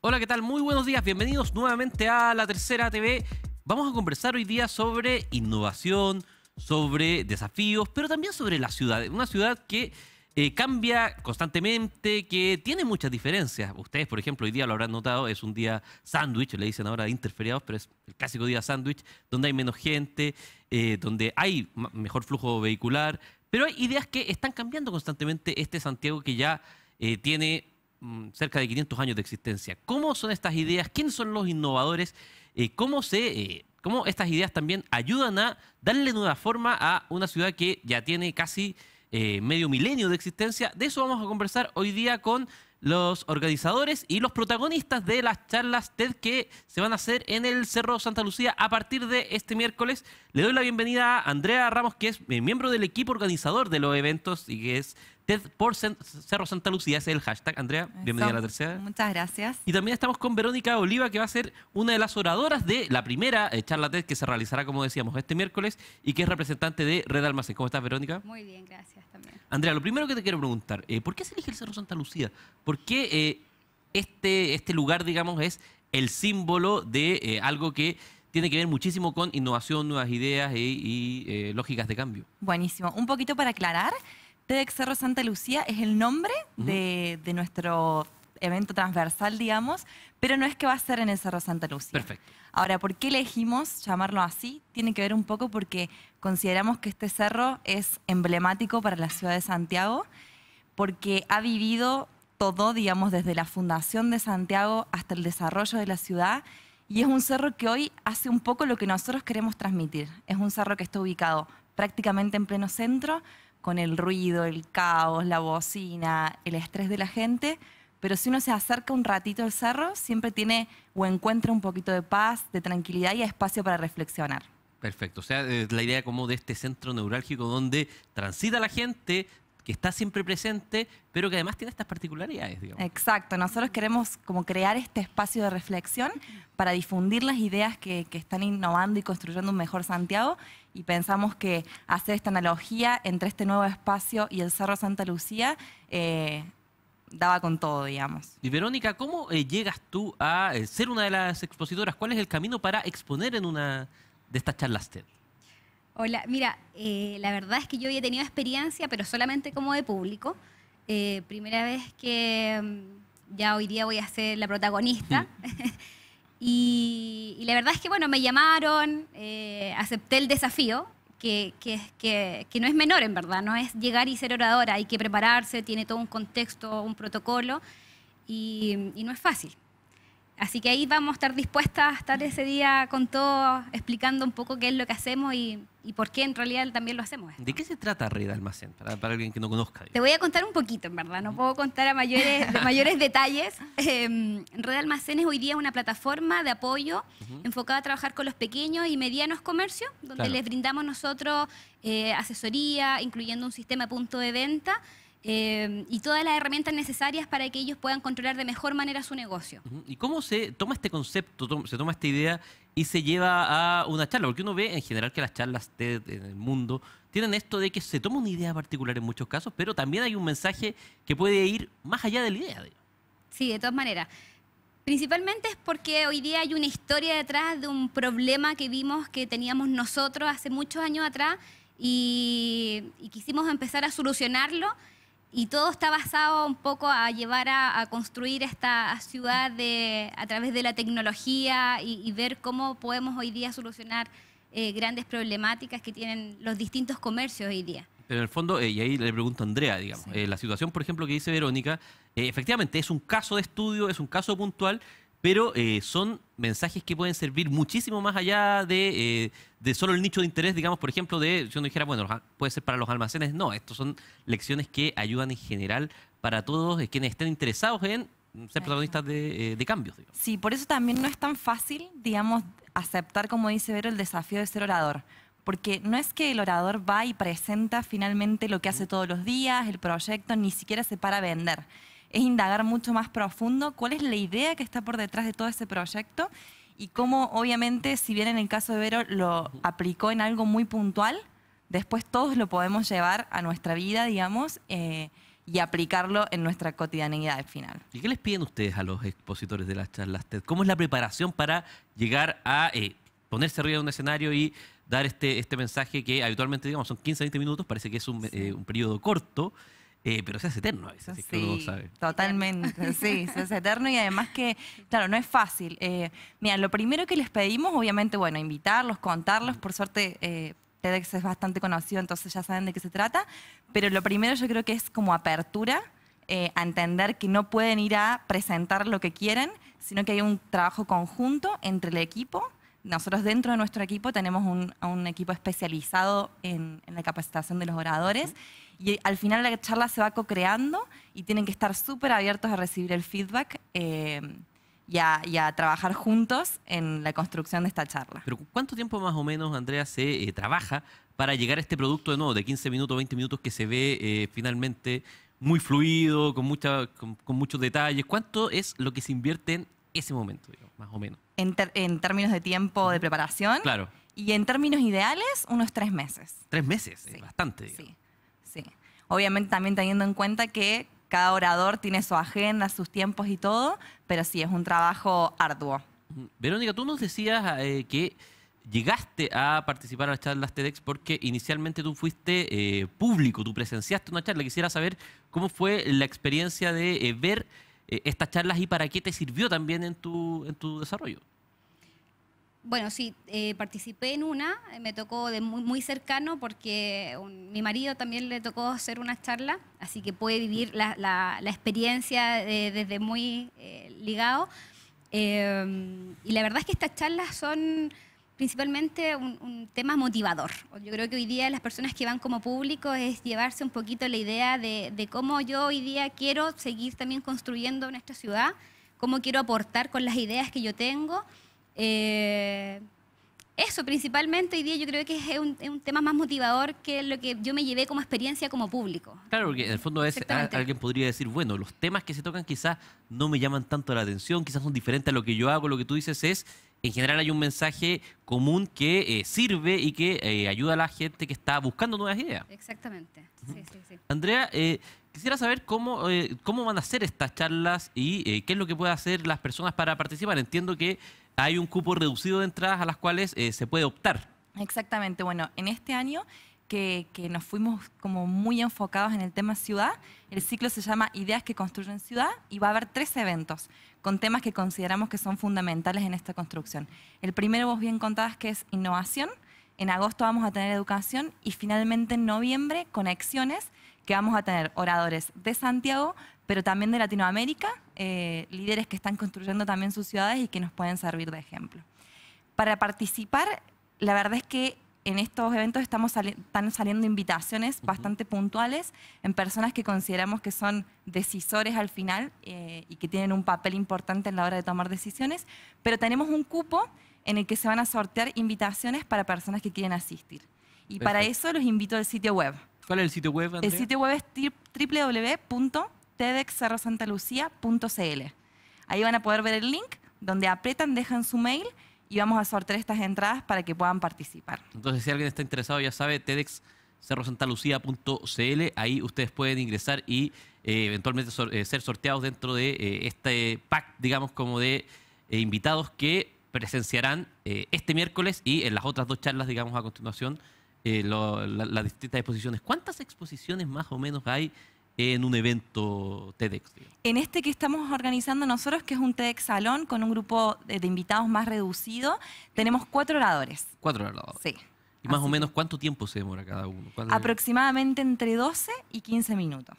Hola, ¿qué tal? Muy buenos días. Bienvenidos nuevamente a La Tercera TV. Vamos a conversar hoy día sobre innovación, sobre desafíos, pero también sobre la ciudad. Una ciudad que eh, cambia constantemente, que tiene muchas diferencias. Ustedes, por ejemplo, hoy día lo habrán notado, es un día sándwich, le dicen ahora interferiados, pero es el clásico día sándwich, donde hay menos gente, eh, donde hay mejor flujo vehicular, pero hay ideas que están cambiando constantemente este Santiago que ya eh, tiene Mm, cerca de 500 años de existencia. ¿Cómo son estas ideas? ¿Quiénes son los innovadores? Eh, ¿Cómo, se, eh, ¿Cómo estas ideas también ayudan a darle nueva forma a una ciudad que ya tiene casi eh, medio milenio de existencia? De eso vamos a conversar hoy día con los organizadores y los protagonistas de las charlas TED que se van a hacer en el Cerro Santa Lucía a partir de este miércoles. Le doy la bienvenida a Andrea Ramos, que es miembro del equipo organizador de los eventos y que es TED por Cerro Santa Lucía. es el hashtag. Andrea, bienvenida a la tercera. Muchas gracias. Y también estamos con Verónica Oliva, que va a ser una de las oradoras de la primera eh, charla TED que se realizará, como decíamos, este miércoles y que es representante de Red Almacén. ¿Cómo estás, Verónica? Muy bien, gracias también. Andrea, lo primero que te quiero preguntar, eh, ¿por qué se elige el Cerro Santa Lucía? ¿Por qué eh, este, este lugar, digamos, es el símbolo de algo que tiene que ver muchísimo con innovación, nuevas ideas y, lógicas de cambio. Buenísimo. Un poquito para aclarar, TEDx Cerro Santa Lucía es el nombre de, de, nuestro evento transversal, digamos, pero no es que va a ser en el Cerro Santa Lucía. Perfecto. Ahora, ¿por qué elegimos llamarlo así? Tiene que ver un poco porque consideramos que este cerro es emblemático para la ciudad de Santiago, porque ha vivido todo, digamos, desde la fundación de Santiago hasta el desarrollo de la ciudad. Y es un cerro que hoy hace un poco lo que nosotros queremos transmitir. Es un cerro que está ubicado prácticamente en pleno centro, con el ruido, el caos, la bocina, el estrés de la gente, pero si uno se acerca un ratito al cerro, siempre tiene o encuentra un poquito de paz, de tranquilidad y espacio para reflexionar. Perfecto, o sea, eh, la idea como de este centro neurálgico donde transita la gente, que está siempre presente, pero que además tiene estas particularidades, digamos. Exacto, nosotros queremos como crear este espacio de reflexión para difundir las ideas que están innovando y construyendo un mejor Santiago y pensamos que hacer esta analogía entre este nuevo espacio y el Cerro Santa Lucía eh, daba con todo, digamos. Y Verónica, ¿cómo eh, llegas tú a eh, ser una de las expositoras? ¿Cuál es el camino para exponer en una de estas charlas TED? Hola, mira, la verdad es que yo había tenido experiencia, pero solamente como de público. primera vez que mm, ya hoy día voy a ser la protagonista. Y, la verdad es que, bueno, me llamaron, eh, acepté el desafío, que, que, que, no es menor en verdad, no es llegar y ser oradora, hay que prepararse, tiene todo un contexto, un protocolo, y no es fácil. Así que ahí vamos a estar dispuestas a estar ese día con todo, explicando un poco qué es lo que hacemos y, por qué en realidad también lo hacemos. ¿De qué se trata Red Almacén? Para, alguien que no conozca. Te voy a contar un poquito, en verdad. No puedo contar a mayores, mayores detalles. Em, Red Almacén es hoy día una plataforma de apoyo enfocada a trabajar con los pequeños y medianos comercios, donde les brindamos nosotros eh, asesoría, incluyendo un sistema de punto de venta eh, y todas las herramientas necesarias para que ellos puedan controlar de mejor manera su negocio. ¿Y cómo se toma este concepto, se toma esta idea y se lleva a una charla? Porque uno ve en general que las charlas TED en el mundo tienen esto de que se toma una idea particular en muchos casos, pero también hay un mensaje que puede ir más allá de la idea. Sí, de todas maneras. Principalmente es porque hoy día hay una historia detrás de un problema que vimos que teníamos nosotros hace muchos años atrás y, y quisimos empezar a solucionarlo y todo está basado un poco a llevar a, construir esta ciudad de, a través de la tecnología y, ver cómo podemos hoy día solucionar eh, grandes problemáticas que tienen los distintos comercios hoy día. Pero en el fondo, eh, y ahí le pregunto a Andrea, digamos, eh, la situación, por ejemplo, que dice Verónica, efectivamente es un caso de estudio, es un caso puntual, pero eh, son mensajes que pueden servir muchísimo más allá eh, de, solo el nicho de interés, digamos, por ejemplo, de, si uno dijera, bueno, puede ser para los almacenes, no, estos son lecciones que ayudan en general para todos eh, quienes estén interesados en ser protagonistas de, cambios. Sí, por eso también no es tan fácil, digamos, aceptar, como dice Vero, el desafío de ser orador. Porque no es que el orador va y presenta finalmente lo que hace todos los días, el proyecto, ni siquiera se para a vender es indagar mucho más profundo cuál es la idea que está por detrás de todo ese proyecto y cómo, obviamente, si bien en el caso de Vero lo aplicó en algo muy puntual, después todos lo podemos llevar a nuestra vida, digamos, eh, y aplicarlo en nuestra cotidianidad al final. ¿Y qué les piden ustedes a los expositores de las charlas TED? ¿Cómo es la preparación para llegar a eh, ponerse arriba de un escenario y dar este, este mensaje que habitualmente, digamos, son 15, 20 minutos, parece que es un, eh, un periodo corto? Eh, pero se hace eterno a veces, es Totalmente, sí, se hace eterno y además que, claro, no es fácil. Eh, mira, lo primero que les pedimos, obviamente, bueno, invitarlos, contarlos, mm. por suerte... Eh, TEDx es bastante conocido, entonces ya saben de qué se trata, pero lo primero yo creo que es como apertura, a entender que no pueden ir a presentar lo que quieren, sino que hay un trabajo conjunto entre el equipo nosotros dentro de nuestro equipo tenemos un, equipo especializado en, la capacitación de los oradores y al final la charla se va co-creando y tienen que estar súper abiertos a recibir el feedback eh, y, a, trabajar juntos en la construcción de esta charla. Pero ¿cuánto tiempo más o menos, Andrea, se eh, trabaja para llegar a este producto de nuevo de 15 minutos, 20 minutos que se ve eh, finalmente muy fluido, con, mucha, muchos detalles? ¿Cuánto es lo que se invierte en ese momento, más o menos? en, términos de tiempo de preparación. Claro. Y en términos ideales, unos tres meses. Tres meses, es bastante. Sí, sí. Obviamente también teniendo en cuenta que cada orador tiene su agenda, sus tiempos y todo, pero sí, es un trabajo arduo. Verónica, tú nos decías ah, eh, que llegaste a participar a las charlas TEDx porque inicialmente tú fuiste eh, público, tú presenciaste una charla. Quisiera saber cómo fue la experiencia de eh, ver eh, estas charlas y para qué te sirvió también en tu, en tu desarrollo. Bueno, sí, eh, participé en una, eh, me tocó de muy, muy cercano porque mi marido también le tocó hacer una charla, así que puede vivir la, la, la experiencia desde muy ligado. y la verdad es que estas charlas son principalmente un, tema motivador. Yo creo que hoy día las personas que van como público es llevarse un poquito la idea de, cómo yo hoy día quiero seguir también construyendo nuestra ciudad, cómo quiero aportar con las ideas que yo tengo. Eh, eso principalmente hoy día yo creo que es un, tema más motivador que lo que yo me llevé como experiencia como público. Claro, porque en el fondo es, alguien podría decir, bueno, los temas que se tocan quizás no me llaman tanto la atención, quizás son diferentes a lo que yo hago, lo que tú dices es en general hay un mensaje común que eh, sirve y que eh, ayuda a la gente que está buscando nuevas ideas. Exactamente. Andrea, eh, quisiera saber cómo, cómo van a ser estas charlas y qué es lo que pueden hacer las personas para participar. Entiendo que hay un cupo reducido de entradas a las cuales se puede optar. Exactamente. Bueno, en este año que, nos fuimos como muy enfocados en el tema ciudad. El ciclo se llama Ideas que construyen ciudad y va a haber tres eventos con temas que consideramos que son fundamentales en esta construcción. El primero, vos bien contadas, que es innovación. En agosto vamos a tener educación y finalmente en noviembre conexiones que vamos a tener oradores de Santiago, pero también de Latinoamérica, eh, líderes que están construyendo también sus ciudades y que nos pueden servir de ejemplo. Para participar, la verdad es que en estos eventos estamos están saliendo invitaciones bastante puntuales en personas que consideramos que son decisores al final eh, y que tienen un papel importante en la hora de tomar decisiones, pero tenemos un cupo en el que se van a sortear invitaciones para personas que quieren asistir. Y para eso los invito al sitio web. ¿Cuál es el sitio web? El sitio web es www.tedexsantaLucia.cl. Ahí van a poder ver el link donde apretan, dejan su mail y vamos a sortear estas entradas para que puedan participar. Entonces, si alguien está interesado, ya sabe, TEDx Ahí ustedes pueden ingresar y eh, eventualmente eh, ser sorteados dentro de eh, este pack, digamos, como de invitados que presenciarán este miércoles y en las otras dos charlas, digamos, a continuación, las distintas exposiciones. ¿Cuántas exposiciones más o menos hay? en un evento TEDx. En este que estamos organizando nosotros, que es un TEDx Salón con un grupo de, invitados más reducido, tenemos cuatro oradores. Cuatro oradores. Sí. ¿Y más o menos cuánto tiempo se demora cada uno? Aproximadamente entre 12 y 15 minutos.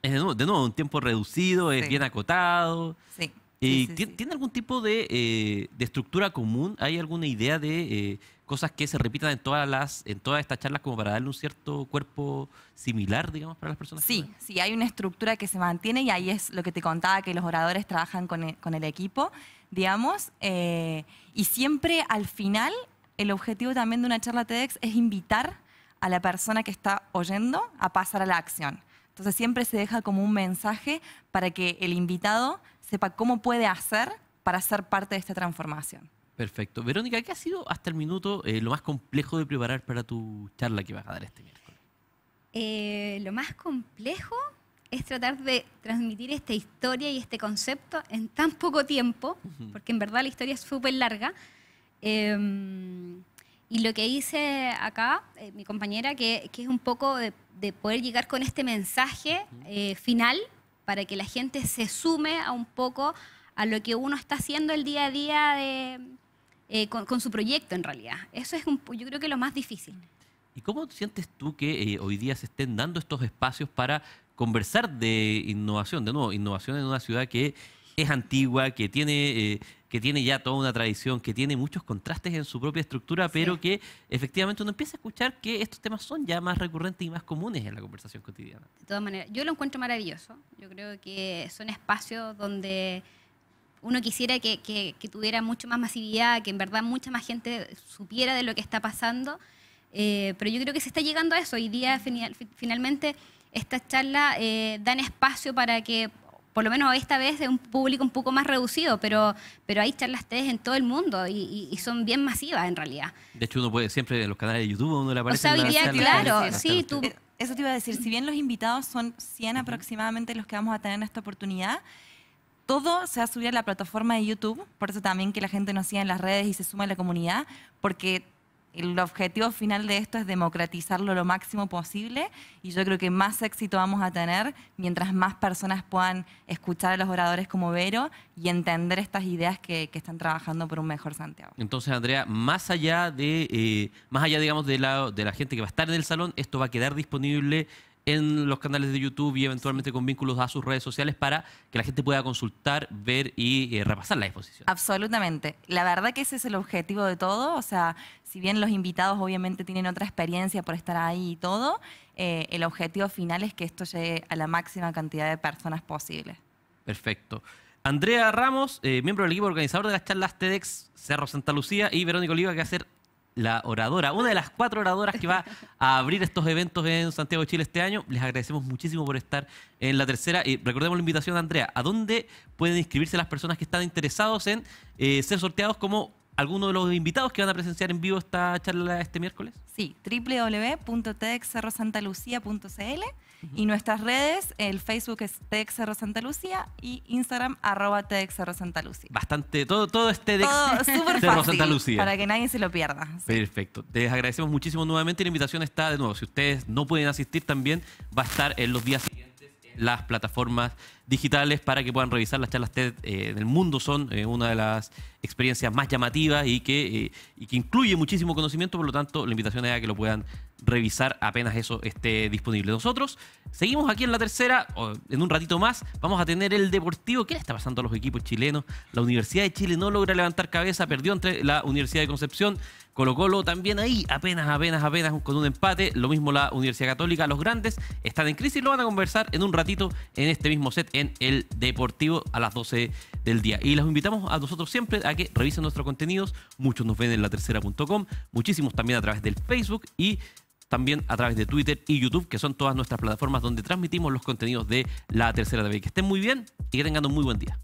Es de nuevo, un tiempo reducido, es bien acotado. Sí. ¿tiene, algún tipo eh, de, estructura común? ¿Hay alguna idea de eh, cosas que se repitan en todas las, en todas estas charlas como para darle un cierto cuerpo similar, digamos, para las personas? Sí, sí, hay una estructura que se mantiene y ahí es lo que te contaba, que los oradores trabajan con e, con el equipo, digamos, eh, y siempre al final el objetivo también de una charla TEDx es invitar a la persona que está oyendo a pasar a la acción. Entonces siempre se deja como un mensaje para que el invitado sepa cómo puede hacer para ser parte de esta transformación. Perfecto. Verónica, ¿qué ha sido hasta el minuto eh, lo más complejo de preparar para tu charla que vas a dar este miércoles? Eh, lo más complejo es tratar de transmitir esta historia y este concepto en tan poco tiempo, porque en verdad la historia es súper larga. Em, y lo que hice acá eh, mi compañera, que, es un poco de, poder llegar con este mensaje eh, final para que la gente se sume a un poco a lo que uno está haciendo el día a día de, eh, con, su proyecto en realidad. Eso es un, yo creo que lo más difícil. ¿Y cómo sientes tú que hoy día se estén dando estos espacios para conversar de innovación? De nuevo, innovación en una ciudad que es antigua, que tiene que tiene ya toda una tradición, que tiene muchos contrastes en su propia estructura, pero que efectivamente uno empieza a escuchar que estos temas son ya más recurrentes y más comunes en la conversación cotidiana. De todas maneras, yo lo encuentro maravilloso. Yo creo que son espacios donde uno quisiera que, tuviera mucho más masividad, que en verdad mucha más gente supiera de lo que está pasando, eh, pero yo creo que se está llegando a eso. Hoy día finalmente estas charlas eh, dan espacio para que por lo menos esta vez de un público un poco más reducido, pero, pero hay charlas TED en todo el mundo y, son bien masivas en realidad. De hecho, uno puede siempre en los canales de YouTube uno le aparece. O claro, sí, tú... Eh, eso te iba a decir, si bien los invitados son 100 aproximadamente los que vamos a tener en esta oportunidad, todo se va a subir a la plataforma de YouTube, por eso también que la gente nos siga en las redes y se suma a la comunidad, porque el objetivo final de esto es democratizarlo lo máximo posible y yo creo que más éxito vamos a tener mientras más personas puedan escuchar a los oradores como Vero y entender estas ideas que, están trabajando por un mejor Santiago. Entonces, Andrea, más allá de, eh, más allá, digamos, de la, de la gente que va a estar en el salón, esto va a quedar disponible en los canales de YouTube y eventualmente con vínculos a sus redes sociales para que la gente pueda consultar, ver y eh, repasar la exposición. Absolutamente. La verdad que ese es el objetivo de todo. O sea, si bien los invitados obviamente tienen otra experiencia por estar ahí y todo, eh, el objetivo final es que esto llegue a la máxima cantidad de personas posible. Perfecto. Andrea Ramos, eh, miembro del equipo organizador de las charlas TEDx Cerro Santa Lucía, y Verónica Oliva, que va la oradora, una de las cuatro oradoras que va a abrir estos eventos en Santiago de Chile este año. Les agradecemos muchísimo por estar en la tercera. Y recordemos la invitación, Andrea, ¿a dónde pueden inscribirse las personas que están interesados en eh, ser sorteados como alguno de los invitados que van a presenciar en vivo esta charla este miércoles? Sí, www.tedxcerrosantalucía.cl y nuestras redes, el Facebook es TEDx y Instagram arroba Bastante, todo, todo es Cerro Para que nadie se lo pierda. Perfecto. Les agradecemos muchísimo nuevamente. La invitación está de nuevo. Si ustedes no pueden asistir también, va a estar en los días siguientes en las plataformas digitales para que puedan revisar las charlas TED eh, en del mundo. Son eh, una de las experiencias más llamativas y que, eh, que incluye muchísimo conocimiento, por lo tanto la invitación es a que lo puedan revisar apenas eso esté disponible. Nosotros seguimos aquí en la tercera, en un ratito más vamos a tener el Deportivo. ¿Qué le está pasando a los equipos chilenos? La Universidad de Chile no logra levantar cabeza, perdió entre la Universidad de Concepción, Colo Colo también ahí, apenas, apenas, apenas con un empate. Lo mismo la Universidad Católica, los grandes están en crisis, y lo van a conversar en un ratito en este mismo set el Deportivo a las 12 del día. Y los invitamos a nosotros siempre a que revisen nuestros contenidos. Muchos nos ven en la tercera.com, muchísimos también a través del Facebook y también a través de Twitter y YouTube, que son todas nuestras plataformas donde transmitimos los contenidos de la tercera TV. Que estén muy bien y que tengan un muy buen día.